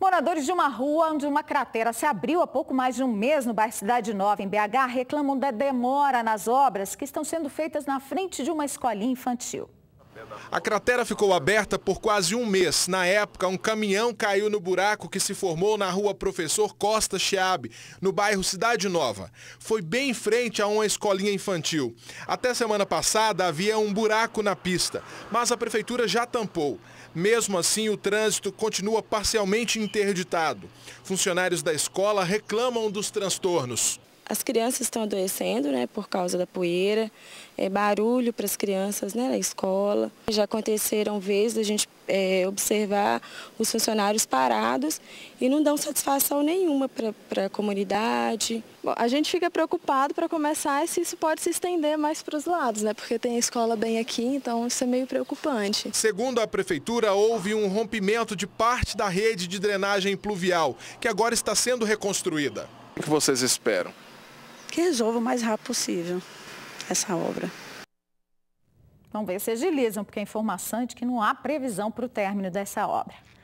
Moradores de uma rua onde uma cratera se abriu há pouco mais de um mês no bairro Cidade Nova, em BH, reclamam da demora nas obras que estão sendo feitas na frente de uma escolinha infantil. A cratera ficou aberta por quase um mês. Na época, um caminhão caiu no buraco que se formou na rua Professor Costa Chiabe, no bairro Cidade Nova. Foi bem em frente a uma escolinha infantil. Até semana passada havia um buraco na pista, mas a prefeitura já tampou. Mesmo assim, o trânsito continua parcialmente interditado. Funcionários da escola reclamam dos transtornos. As crianças estão adoecendo né, por causa da poeira, é, barulho para as crianças né, na escola. Já aconteceram vezes a gente é, observar os funcionários parados e não dão satisfação nenhuma para a comunidade. Bom, a gente fica preocupado para começar se isso pode se estender mais para os lados, né, porque tem a escola bem aqui, então isso é meio preocupante. Segundo a prefeitura, houve um rompimento de parte da rede de drenagem pluvial, que agora está sendo reconstruída. O que vocês esperam? resolva o mais rápido possível essa obra. Vamos ver se agilizam, porque a informação é de que não há previsão para o término dessa obra.